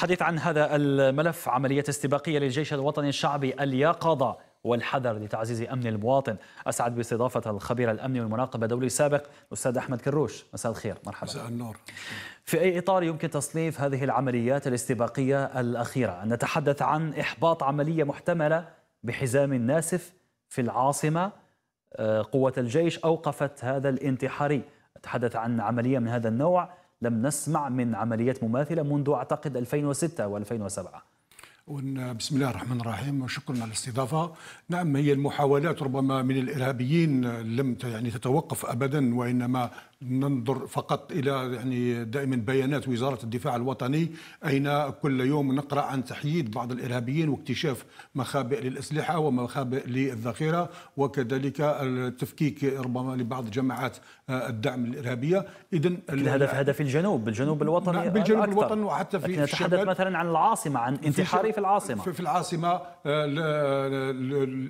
حديث عن هذا الملف عملية استباقية للجيش الوطني الشعبي اليقظة والحذر لتعزيز أمن المواطن أسعد باستضافة الخبير الأمني والمراقب الدولي السابق أستاذ أحمد كروش مساء الخير مرحبا مساء النور في أي إطار يمكن تصنيف هذه العمليات الاستباقية الأخيرة نتحدث عن إحباط عملية محتملة بحزام ناسف في العاصمة آه، قوة الجيش أوقفت هذا الانتحاري نتحدث عن عملية من هذا النوع لم نسمع من عمليات مماثلة منذ أعتقد 2006 و2007 بسم الله الرحمن الرحيم وشكرا على الاستضافة نعم هي المحاولات ربما من الإرهابيين لم يعني تتوقف أبدا وإنما ننظر فقط الى يعني دائما بيانات وزاره الدفاع الوطني اين كل يوم نقرا عن تحييد بعض الارهابيين واكتشاف مخابئ للاسلحه ومخابئ للذخيره وكذلك التفكيك ربما لبعض جماعات الدعم الارهابيه اذا الهدف هدف الجنوب نعم، بالجنوب الوطني بالجنوب أكثر. الوطني وحتى في لكن نتحدث مثلا عن العاصمه عن انتحاري في العاصمه في العاصمه آه،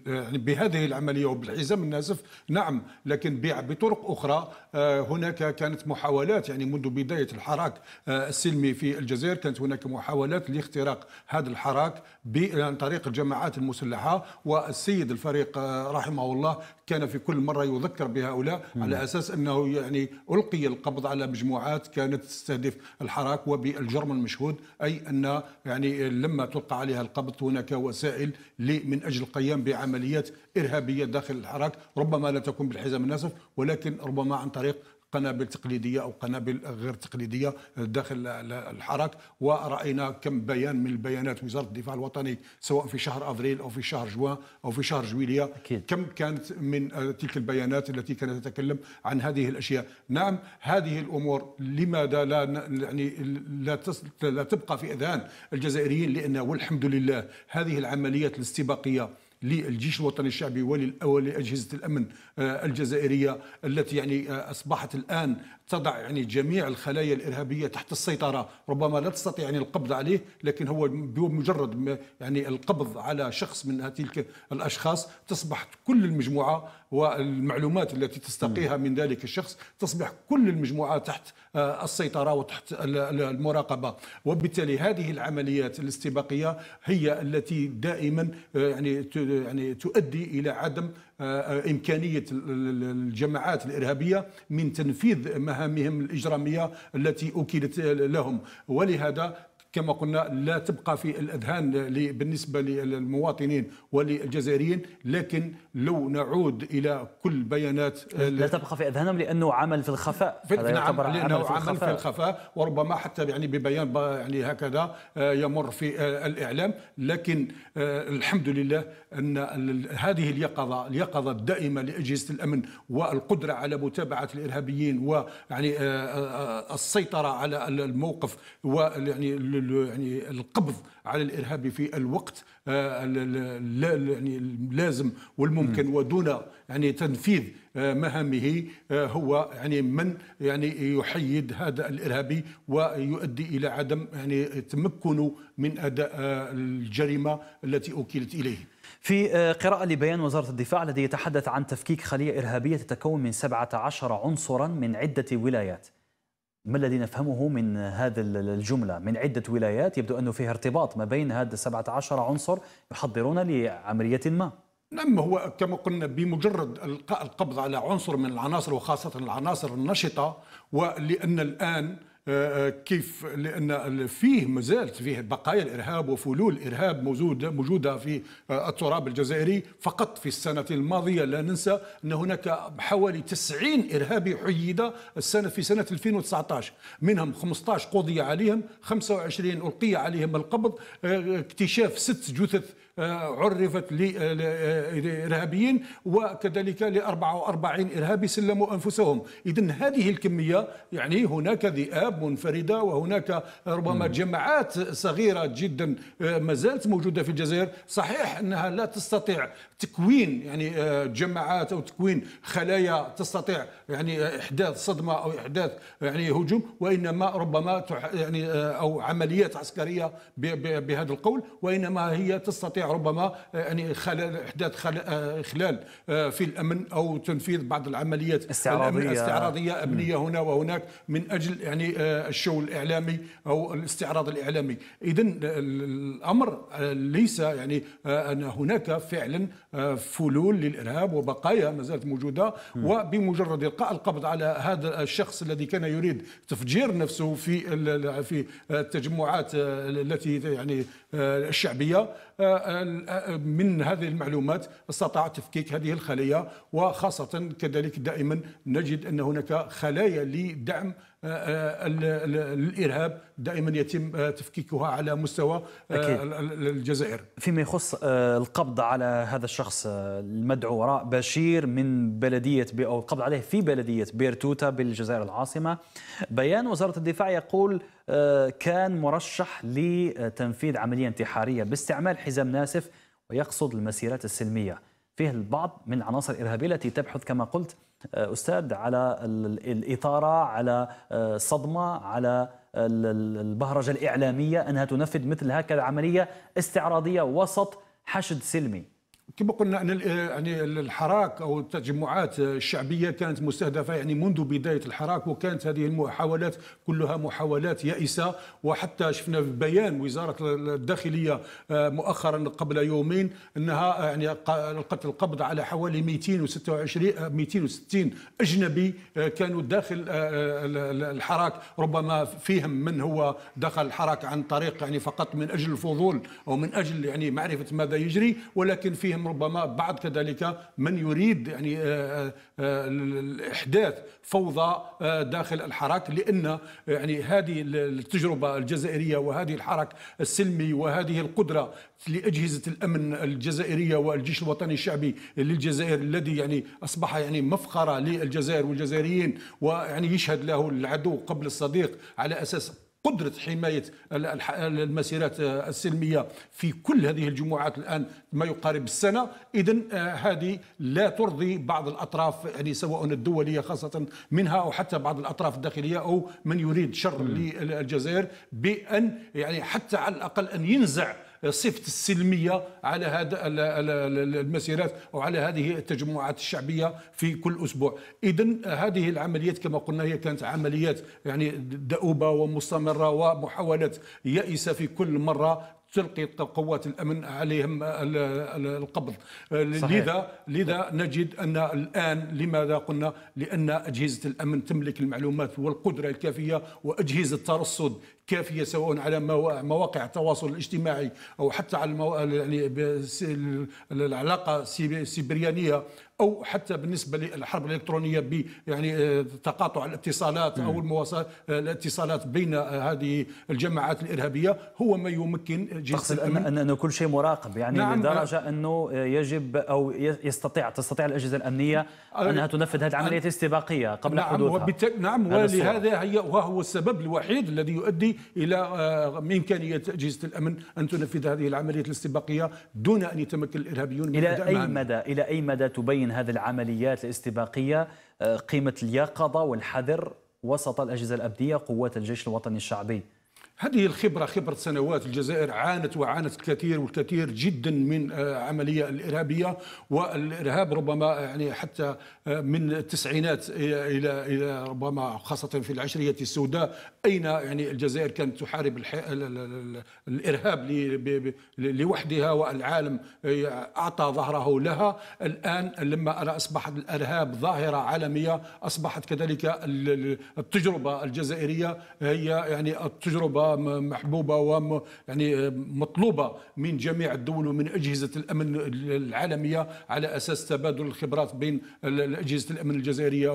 يعني بهذه العمليه وبالحزام النازف نعم لكن بطرق اخرى آه، هنا هناك كانت محاولات يعني منذ بداية الحراك آه، السلمي في الجزائر كانت هناك محاولات لاختراق هذا الحراك عن طريق الجماعات المسلحة والسيد الفريق آه، رحمه الله كان في كل مرة يذكر بهؤلاء على أساس أنه يعني ألقي القبض على مجموعات كانت تستهدف الحراك وبالجرم المشهود أي أن يعني لما تلقى عليها القبض هناك وسائل من أجل القيام بعمليات إرهابية داخل الحراك ربما لا تكون بالحزام الناسف ولكن ربما عن طريق قنابل تقليديه او قنابل غير تقليديه داخل الحراك وراينا كم بيان من البيانات وزاره الدفاع الوطني سواء في شهر أفريل او في شهر جوان او في شهر جويليه أكيد. كم كانت من آه، تلك البيانات التي كانت تتكلم عن هذه الاشياء نعم هذه الامور لماذا لا يعني لا, لا تبقى في اذهان الجزائريين لان والحمد لله هذه العمليات الاستباقيه للجيش الوطني الشعبي ولأجهزة الأمن آه، الجزائرية التي يعني آه، أصبحت الآن تضع يعني جميع الخلايا الإرهابية تحت السيطرة ربما لا تستطيع يعني القبض عليه لكن هو بمجرد يعني القبض على شخص من تلك الأشخاص تصبح كل المجموعة والمعلومات التي تستقيها من ذلك الشخص تصبح كل المجموعات تحت آه، السيطرة وتحت المراقبة وبالتالي هذه العمليات الاستباقية هي التي دائما آه، يعني يعني تؤدي إلى عدم آه، إمكانية الجماعات الإرهابية من تنفيذ مهامهم الإجرامية التي أكلت لهم ولهذا كما قلنا لا تبقى في الأذهان بالنسبة للمواطنين وللجزائريين لكن لو نعود إلى كل بيانات لا تبقى في أذهانهم لأنه عمل في الخفاء في هذا نعم لأنه عمل في عمل في الخفاء وربما حتى يعني ببيان يعني هكذا آه، يمر في آه، الإعلام لكن آه، الحمد لله أن هذه اليقظة اليقظة الدائمة لأجهزة الأمن والقدرة على متابعة الإرهابيين ويعني السيطرة على الموقف ويعني يعني القبض على الارهاب في الوقت آه، يعني اللازم والممكن ودون يعني تنفيذ آه، مهامه آه، هو يعني من يعني يحيد هذا الارهابي ويؤدي الى عدم يعني تمكنه من اداء الجريمه التي اوكلت اليه. في قراءة لبيان وزارة الدفاع الذي يتحدث عن تفكيك خلية إرهابية تتكون من 17 عنصرا من عدة ولايات ما الذي نفهمه من هذا الجملة من عدة ولايات يبدو أنه فيها ارتباط ما بين هذا 17 عنصر يحضرون لعملية ما نعم هو كما قلنا بمجرد القاء القبض على عنصر من العناصر وخاصة العناصر النشطة ولأن الآن آه، آه، كيف لان فيه مازالت فيه بقايا الارهاب وفلول الارهاب موجوده موجوده في آه، التراب الجزائري فقط في السنه الماضيه لا ننسى ان هناك حوالي 90 ارهابي حيد السنه في سنه 2019 منهم 15 قضي عليهم 25 القي عليهم القبض اكتشاف ست جثث آه، عرفت لإرهابيين آه، آه، وكذلك ل 44 إرهابي سلموا أنفسهم إذا هذه الكمية يعني هناك ذئاب منفردة وهناك ربما جماعات صغيرة جدا ما زالت موجودة في الجزائر صحيح أنها لا تستطيع تكوين يعني جماعات أو تكوين خلايا تستطيع يعني إحداث صدمة أو إحداث يعني هجوم وإنما ربما يعني أو عمليات عسكرية بهذا القول وإنما هي تستطيع ربما آه، يعني خلال احداث آه، خلال آه، في الامن او تنفيذ بعض العمليات استعراضيه استعراضيه امنيه هنا وهناك من اجل يعني الشو الاعلامي او الاستعراض الاعلامي اذا الامر ليس يعني ان هناك فعلا فلول للارهاب وبقايا ما زالت موجوده وبمجرد القاء القبض على هذا الشخص الذي كان يريد تفجير نفسه في في التجمعات التي يعني الشعبيه من هذه المعلومات استطاع تفكيك هذه الخلية وخاصة كذلك دائما نجد أن هناك خلايا لدعم آه، آه، الارهاب دائما يتم آه، تفكيكها على مستوى أكيد. الجزائر فيما يخص القبض على هذا الشخص المدعو وراء بشير من بلديه بي او القبض عليه في بلديه بيرتوتا بالجزائر العاصمه بيان وزاره الدفاع يقول كان مرشح لتنفيذ عمليه انتحاريه باستعمال حزام ناسف ويقصد المسيرات السلميه فيه البعض من العناصر الارهابيه التي تبحث كما قلت آه، استاذ على الاثاره على الصدمه آه، على البهرجه الاعلاميه انها تنفذ مثل هكذا عمليه استعراضيه وسط حشد سلمي كما قلنا ان يعني الحراك او التجمعات الشعبيه كانت مستهدفه يعني منذ بدايه الحراك وكانت هذه المحاولات كلها محاولات يائسه وحتى شفنا في بيان وزاره الداخليه آه، مؤخرا قبل يومين انها آه، يعني القت القبض على حوالي 226 260 آه، اجنبي كانوا داخل الحراك ربما فيهم من هو دخل الحراك عن طريق يعني فقط من اجل الفضول او من اجل يعني معرفه ماذا يجري ولكن فيهم عليهم ربما بعد كذلك من يريد يعني آه، آه، آه، احداث فوضى داخل الحراك لان يعني هذه التجربه الجزائريه وهذه الحراك السلمي وهذه القدره لاجهزه الامن الجزائريه والجيش الوطني الشعبي للجزائر الذي يعني اصبح يعني مفخره للجزائر والجزائريين ويعني يشهد له العدو قبل الصديق على اساس قدرة حماية المسيرات آه، السلمية في كل هذه الجموعات الآن ما يقارب السنة إذا آه، هذه لا ترضي بعض الأطراف يعني سواء الدولية خاصة منها أو حتى بعض الأطراف الداخلية أو من يريد شر للجزائر بأن يعني حتى على الأقل أن ينزع صفة السلمية على هذا المسيرات وعلى هذه التجمعات الشعبية في كل أسبوع إذا هذه العمليات كما قلنا هي كانت عمليات يعني دؤوبة ومستمرة ومحاولات يائسة في كل مرة تلقي قوات الامن عليهم آه، القبض آه، صحيح. لذا لذا نجد ان الان لماذا قلنا لان اجهزه الامن تملك المعلومات والقدره الكافيه واجهزه ترصد كافيه سواء على مواقع التواصل الاجتماعي او حتى على المو... العلاقه السبريانيه او حتى بالنسبه للحرب الالكترونيه ب يعني آه، تقاطع الاتصالات او المواصلات آه، الاتصالات بين آه، هذه الجماعات الارهابيه هو ما يمكن تقصد ان ان كل شيء مراقب يعني نعم لدرجه انه يجب او يستطيع تستطيع الاجهزه الامنيه انها تنفذ هذه العملية الاستباقيه قبل نعم حدوثها وبت... نعم ولهذا هي وهو السبب الوحيد الذي يؤدي إلى إمكانية أجهزة الأمن أن تنفذ هذه العملية الاستباقية دون أن يتمكن الإرهابيون من إلى أي مدى إلى أي مدى تبين من هذه العمليات الاستباقية آه، قيمة اليقظة والحذر وسط الأجهزة الأمنية قوات الجيش الوطني الشعبي هذه الخبرة خبرة سنوات الجزائر عانت وعانت الكثير والكثير جدا من آه، عملية الإرهابية والإرهاب ربما يعني حتى آه، من التسعينات إلى إلى ربما خاصة في العشرية السوداء أين يعني الجزائر كانت تحارب الإرهاب لوحدها والعالم آه، أعطى ظهره لها الآن لما أصبحت الإرهاب ظاهرة عالمية أصبحت كذلك التجربة الجزائرية هي يعني التجربة ومحبوبه و يعني مطلوبه من جميع الدول ومن اجهزه الامن العالميه على اساس تبادل الخبرات بين اجهزه الامن الجزائريه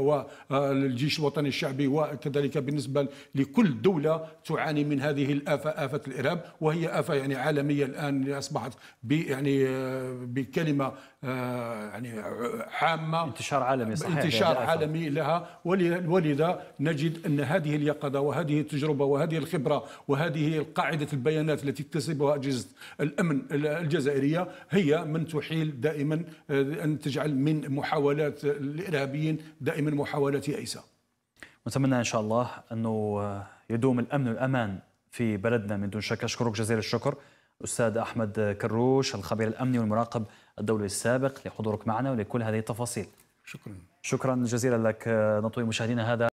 والجيش الوطني الشعبي وكذلك بالنسبه لكل دوله تعاني من هذه الافه افه الارهاب وهي افه يعني عالميه الان اصبحت يعني بكلمه آه، يعني عامه انتشار عالمي صحيح انتشار عالمي لها ولذا نجد ان هذه اليقظه وهذه التجربه وهذه الخبره وهذه قاعدة البيانات التي تكتسبها أجهزة الأمن الجزائرية هي من تحيل دائما آه، أن تجعل من محاولات الإرهابيين دائما محاولات يائسة نتمنى إن شاء الله أنه آه، يدوم الأمن والأمان في بلدنا من دون شك أشكرك جزيل الشكر أستاذ أحمد كروش الخبير الأمني والمراقب الدولي السابق لحضورك معنا ولكل هذه التفاصيل شكرا شكرا جزيلا لك آه، نطوي مشاهدينا هذا